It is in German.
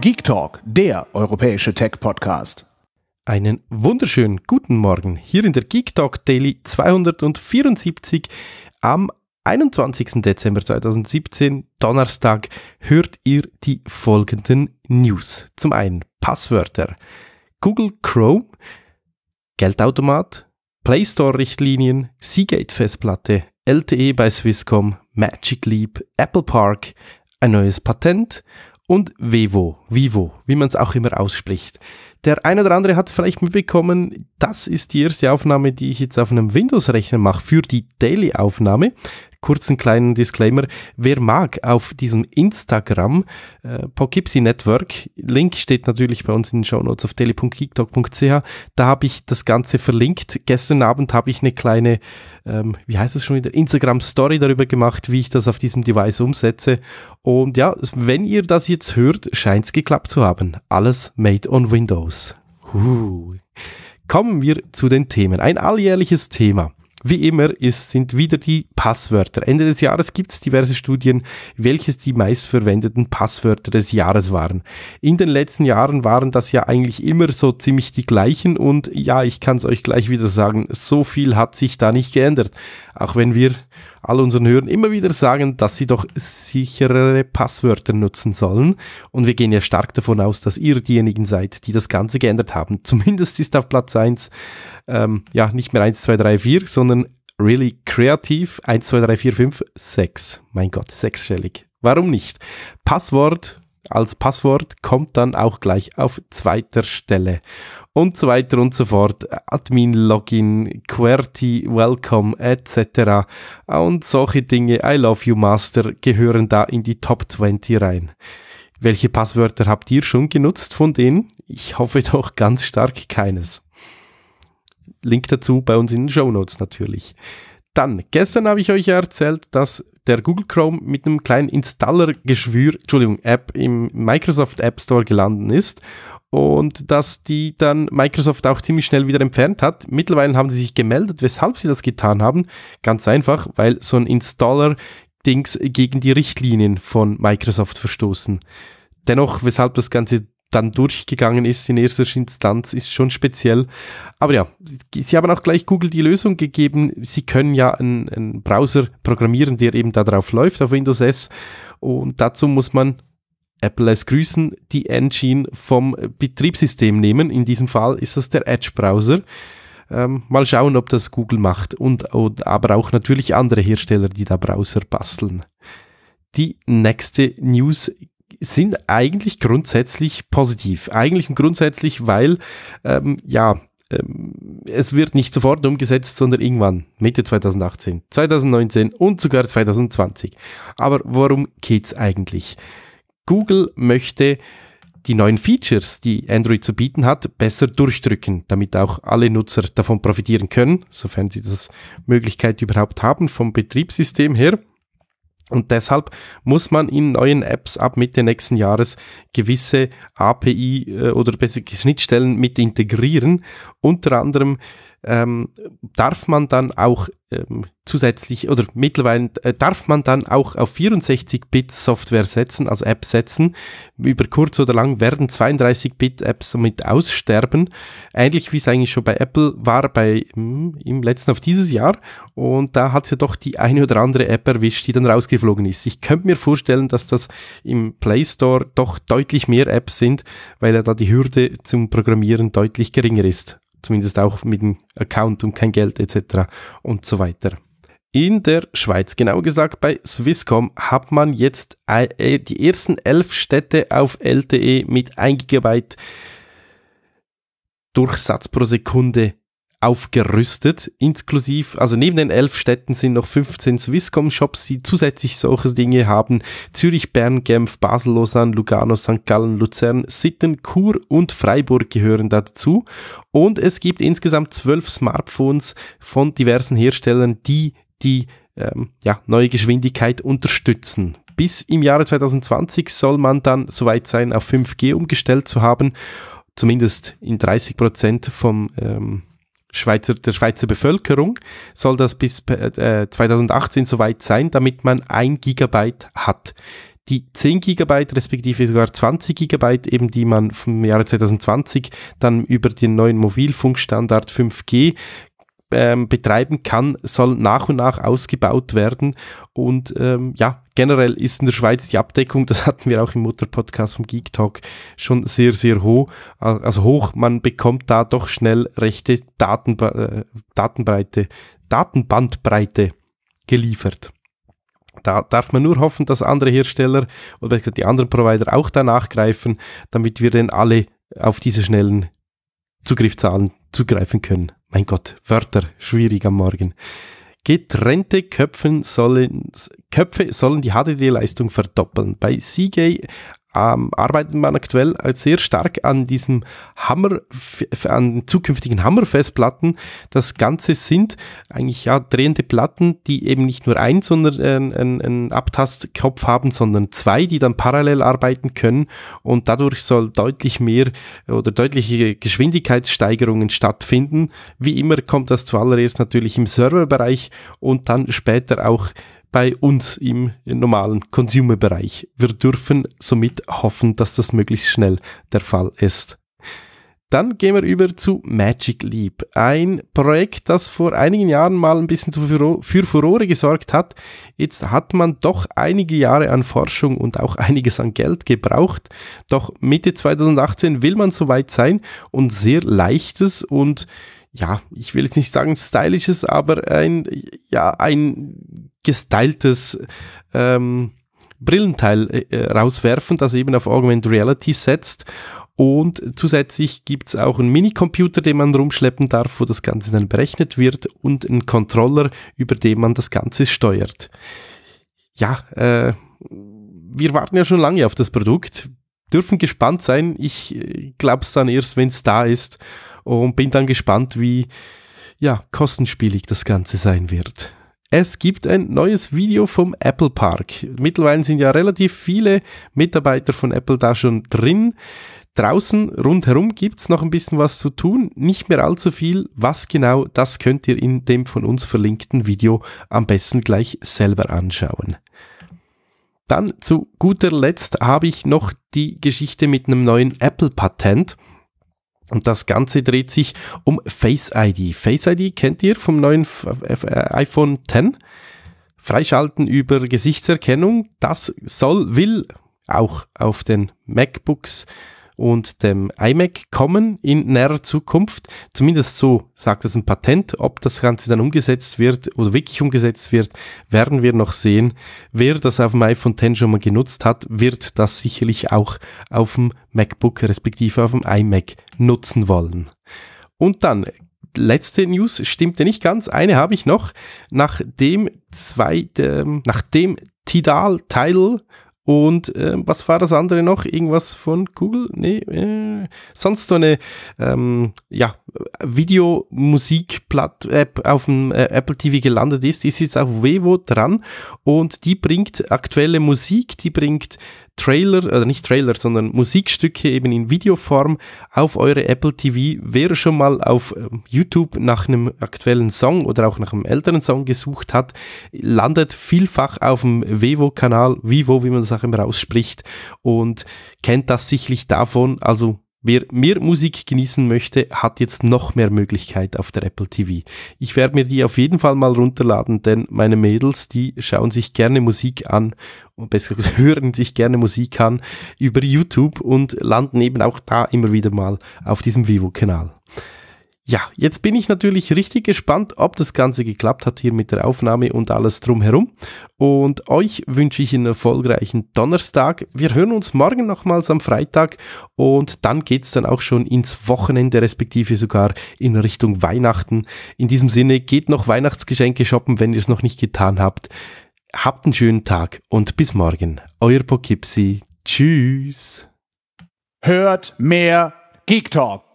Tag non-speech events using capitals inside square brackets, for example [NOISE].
Geek Talk, der europäische Tech-Podcast. Einen wunderschönen guten Morgen hier in der Geek Talk Daily 274 am 21. Dezember 2017, Donnerstag, hört ihr die folgenden News. Zum einen Passwörter, Google Chrome, Geldautomat, Play Store-Richtlinien, Seagate-Festplatte, LTE bei Swisscom, Magic Leap, Apple Park, ein neues Patent und Vevo, Vivo, wie man es auch immer ausspricht. Der eine oder andere hat es vielleicht mitbekommen, das ist die erste Aufnahme, die ich jetzt auf einem Windows-Rechner mache für die Daily-Aufnahme kurzen kleinen Disclaimer. Wer mag, auf diesem Instagram äh, Poughkeepsie Network, Link steht natürlich bei uns in den Shownotes auf tele.geektalk.ch, da habe ich das Ganze verlinkt. Gestern Abend habe ich eine kleine, ähm, wie heißt es schon wieder, Instagram-Story darüber gemacht, wie ich das auf diesem Device umsetze. Und ja, wenn ihr das jetzt hört, scheint es geklappt zu haben. Alles made on Windows. Uh. Kommen wir zu den Themen. Ein alljährliches Thema. Wie immer ist, sind wieder die Passwörter. Ende des Jahres gibt es diverse Studien, welches die meistverwendeten Passwörter des Jahres waren. In den letzten Jahren waren das ja eigentlich immer so ziemlich die gleichen und ja, ich kann es euch gleich wieder sagen, so viel hat sich da nicht geändert. Auch wenn wir all unseren Hörern immer wieder sagen, dass sie doch sicherere Passwörter nutzen sollen. Und wir gehen ja stark davon aus, dass ihr diejenigen seid, die das Ganze geändert haben. [LAUGHS] Zumindest ist auf Platz 1 ähm, ja nicht mehr 1, 2, 3, 4, sondern really kreativ 1, 2, 3, 4, 5, 6. Mein Gott, sechsstellig. Warum nicht? Passwort als Passwort kommt dann auch gleich auf zweiter Stelle und so weiter und so fort. Admin, Login, QWERTY, Welcome etc. Und solche Dinge, I love you Master, gehören da in die Top 20 rein. Welche Passwörter habt ihr schon genutzt von denen? Ich hoffe doch ganz stark keines. Link dazu bei uns in den Show Notes natürlich. Dann, gestern habe ich euch ja erzählt, dass der Google Chrome mit einem kleinen Installer-Geschwür, Entschuldigung, App im Microsoft App Store gelandet ist und dass die dann Microsoft auch ziemlich schnell wieder entfernt hat. Mittlerweile haben sie sich gemeldet, weshalb sie das getan haben. Ganz einfach, weil so ein Installer Dings gegen die Richtlinien von Microsoft verstoßen. Dennoch, weshalb das Ganze dann durchgegangen ist in erster Instanz, ist schon speziell. Aber ja, sie haben auch gleich Google die Lösung gegeben. Sie können ja einen, einen Browser programmieren, der eben darauf läuft, auf Windows S. Und dazu muss man Apple lässt grüßen, die Engine vom Betriebssystem nehmen. In diesem Fall ist das der Edge-Browser. Ähm, mal schauen, ob das Google macht und, und aber auch natürlich andere Hersteller, die da Browser basteln. Die nächste News sind eigentlich grundsätzlich positiv. Eigentlich und grundsätzlich, weil ähm, ja, ähm, es wird nicht sofort umgesetzt, sondern irgendwann, Mitte 2018, 2019 und sogar 2020. Aber worum geht es eigentlich? Google möchte die neuen Features, die Android zu bieten hat, besser durchdrücken, damit auch alle Nutzer davon profitieren können, sofern sie das Möglichkeit überhaupt haben vom Betriebssystem her. Und deshalb muss man in neuen Apps ab Mitte nächsten Jahres gewisse API äh, oder besser Schnittstellen mit integrieren, unter anderem ähm, darf man dann auch ähm, zusätzlich oder mittlerweile äh, darf man dann auch auf 64-Bit-Software setzen, also Apps setzen. Über kurz oder lang werden 32-Bit-Apps somit aussterben. Ähnlich wie es eigentlich schon bei Apple war bei mh, hm, im letzten auf dieses Jahr. Und da hat es ja doch die eine oder andere App erwischt, die dann rausgeflogen ist. Ich könnte mir vorstellen, dass das im Play Store doch deutlich mehr Apps sind, weil ja da die Hürde zum Programmieren deutlich geringer ist zumindest auch mit dem Account und kein Geld etc. und so weiter. In der Schweiz, genau gesagt bei Swisscom, hat man jetzt äh, äh, die ersten elf Städte auf LTE mit 1 GB Durchsatz pro Sekunde aufgerüstet, inklusiv, also neben den elf Städten sind noch 15 Swisscom-Shops, die zusätzlich solche Dinge haben. Zürich, Bern, Genf, Basel, Lausanne, Lugano, St. Gallen, Luzern, Sitten, Chur und Freiburg gehören dazu. Und es gibt insgesamt zwölf Smartphones von diversen Herstellern, die die ähm, ja, neue Geschwindigkeit unterstützen. Bis im Jahre 2020 soll man dann soweit sein, auf 5G umgestellt zu haben, zumindest in 30 Prozent vom ähm, Schweizer, der Schweizer Bevölkerung soll das bis 2018 äh, soweit sein, damit man ein Gigabyte hat. Die 10 Gigabyte respektive sogar 20 Gigabyte, eben die man vom Jahre 2020 dann über den neuen Mobilfunkstandard 5G ähm, betreiben kann, soll nach und nach ausgebaut werden. Und ähm, ja, generell ist in der Schweiz die Abdeckung, das hatten wir auch im Mutterpodcast vom Geek Talk, schon sehr, sehr hoch. Also hoch, man bekommt da doch schnell rechte Datenba äh, Datenbreite, Datenbandbreite geliefert. Da darf man nur hoffen, dass andere Hersteller oder die anderen Provider auch danach greifen, damit wir denn alle auf diese schnellen Zugriffszahlen zugreifen können mein Gott, Wörter, schwierig am Morgen. Getrennte Köpfen sollen, Köpfe sollen die HDD-Leistung verdoppeln. Bei Seagate ähm, arbeiten man aktuell sehr stark an diesem Hammer, an zukünftigen Hammerfestplatten. Das Ganze sind eigentlich ja drehende Platten, die eben nicht nur ein, sondern äh, einen, einen Abtastkopf haben, sondern zwei, die dann parallel arbeiten können und dadurch soll deutlich mehr oder deutliche Geschwindigkeitssteigerungen stattfinden. Wie immer kommt das zuallererst natürlich im Serverbereich und dann später auch bei uns im normalen Consumer-Bereich. Wir dürfen somit hoffen, dass das möglichst schnell der Fall ist. Dann gehen wir über zu Magic Leap, ein Projekt, das vor einigen Jahren mal ein bisschen für Furore gesorgt hat. Jetzt hat man doch einige Jahre an Forschung und auch einiges an Geld gebraucht. Doch Mitte 2018 will man soweit sein und sehr leichtes und ja, ich will jetzt nicht sagen stylisches, aber ein, ja, ein gestyltes ähm, Brillenteil äh, äh, rauswerfen, das eben auf Augmented Reality setzt. Und zusätzlich gibt es auch einen Minicomputer, den man rumschleppen darf, wo das Ganze dann berechnet wird und einen Controller, über den man das Ganze steuert. Ja, äh, wir warten ja schon lange auf das Produkt, dürfen gespannt sein. Ich äh, glaube es dann erst, wenn es da ist und bin dann gespannt, wie ja, kostenspielig das Ganze sein wird. Es gibt ein neues Video vom Apple Park. Mittlerweile sind ja relativ viele Mitarbeiter von Apple da schon drin. Draußen rundherum gibt es noch ein bisschen was zu tun, nicht mehr allzu viel. Was genau, das könnt ihr in dem von uns verlinkten Video am besten gleich selber anschauen. Dann zu guter Letzt habe ich noch die Geschichte mit einem neuen Apple-Patent. Und das Ganze dreht sich um Face ID. Face ID kennt ihr vom neuen äh, iPhone X. Freischalten über Gesichtserkennung. Das soll, will auch auf den MacBooks und dem iMac kommen in näherer Zukunft. Zumindest so sagt es ein Patent. Ob das Ganze dann umgesetzt wird oder wirklich umgesetzt wird, werden wir noch sehen. Wer das auf dem iPhone X schon mal genutzt hat, wird das sicherlich auch auf dem MacBook respektive auf dem iMac nutzen wollen. Und dann letzte News stimmte nicht ganz. Eine habe ich noch. Nachdem zwei, ähm, nachdem Tidal Tidal und äh, was war das andere noch? Irgendwas von Google? Nee, äh, sonst so eine, ähm, ja, Videomusik-App auf dem äh, Apple TV gelandet ist, ist jetzt auf Wevo dran und die bringt aktuelle Musik, die bringt Trailer, oder nicht Trailer, sondern Musikstücke eben in Videoform auf eure Apple TV. Wer schon mal auf ähm, YouTube nach einem aktuellen Song oder auch nach einem älteren Song gesucht hat, landet vielfach auf dem Vevo-Kanal, Vivo, wie man das auch immer ausspricht, und kennt das sicherlich davon. Also Wer mehr Musik genießen möchte, hat jetzt noch mehr Möglichkeit auf der Apple TV. Ich werde mir die auf jeden Fall mal runterladen, denn meine Mädels, die schauen sich gerne Musik an und besser [LAUGHS] hören sich gerne Musik an über YouTube und landen eben auch da immer wieder mal auf diesem Vivo-Kanal. Ja, jetzt bin ich natürlich richtig gespannt, ob das Ganze geklappt hat hier mit der Aufnahme und alles drumherum. Und euch wünsche ich einen erfolgreichen Donnerstag. Wir hören uns morgen nochmals am Freitag und dann geht es dann auch schon ins Wochenende, respektive sogar in Richtung Weihnachten. In diesem Sinne, geht noch Weihnachtsgeschenke shoppen, wenn ihr es noch nicht getan habt. Habt einen schönen Tag und bis morgen. Euer Poughkeepsie. Tschüss. Hört mehr Geek Talk.